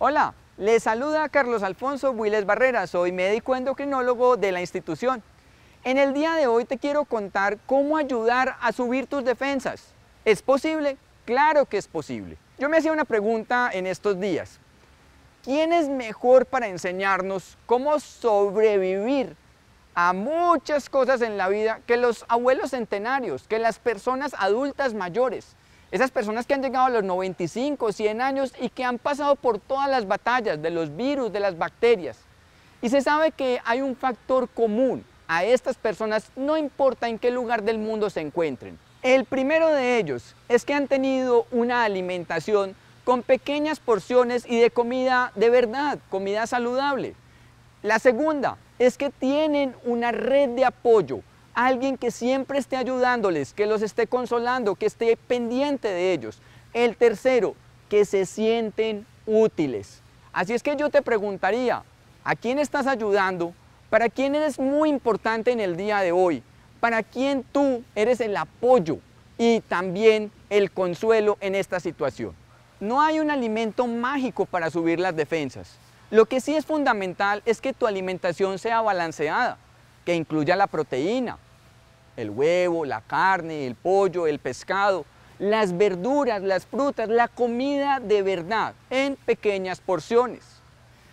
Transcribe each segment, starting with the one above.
Hola, les saluda Carlos Alfonso Builes Barrera, soy médico endocrinólogo de la institución. En el día de hoy te quiero contar cómo ayudar a subir tus defensas. ¿Es posible? Claro que es posible. Yo me hacía una pregunta en estos días. ¿Quién es mejor para enseñarnos cómo sobrevivir a muchas cosas en la vida que los abuelos centenarios, que las personas adultas mayores? Esas personas que han llegado a los 95, 100 años y que han pasado por todas las batallas de los virus, de las bacterias. Y se sabe que hay un factor común a estas personas, no importa en qué lugar del mundo se encuentren. El primero de ellos es que han tenido una alimentación con pequeñas porciones y de comida de verdad, comida saludable. La segunda es que tienen una red de apoyo alguien que siempre esté ayudándoles, que los esté consolando, que esté pendiente de ellos. El tercero, que se sienten útiles. Así es que yo te preguntaría, ¿a quién estás ayudando? ¿Para quién eres muy importante en el día de hoy? ¿Para quién tú eres el apoyo y también el consuelo en esta situación? No hay un alimento mágico para subir las defensas. Lo que sí es fundamental es que tu alimentación sea balanceada, que incluya la proteína, el huevo, la carne, el pollo, el pescado, las verduras, las frutas, la comida de verdad en pequeñas porciones.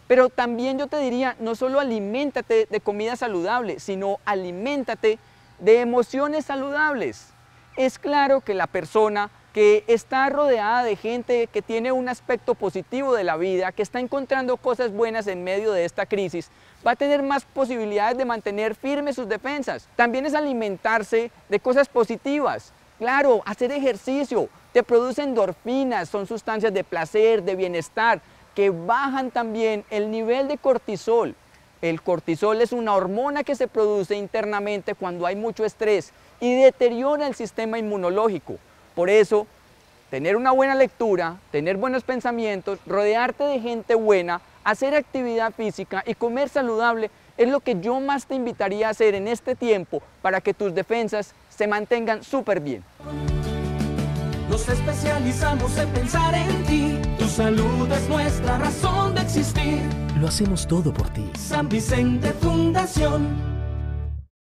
Pero también yo te diría, no solo aliméntate de comida saludable, sino aliméntate de emociones saludables. Es claro que la persona que está rodeada de gente que tiene un aspecto positivo de la vida, que está encontrando cosas buenas en medio de esta crisis, va a tener más posibilidades de mantener firmes sus defensas. También es alimentarse de cosas positivas. Claro, hacer ejercicio te produce endorfinas, son sustancias de placer, de bienestar, que bajan también el nivel de cortisol. El cortisol es una hormona que se produce internamente cuando hay mucho estrés y deteriora el sistema inmunológico. Por eso, tener una buena lectura, tener buenos pensamientos, rodearte de gente buena, hacer actividad física y comer saludable es lo que yo más te invitaría a hacer en este tiempo para que tus defensas se mantengan súper bien. Nos especializamos en pensar en ti. Tu salud es nuestra razón de existir. Lo hacemos todo por ti. San Vicente Fundación.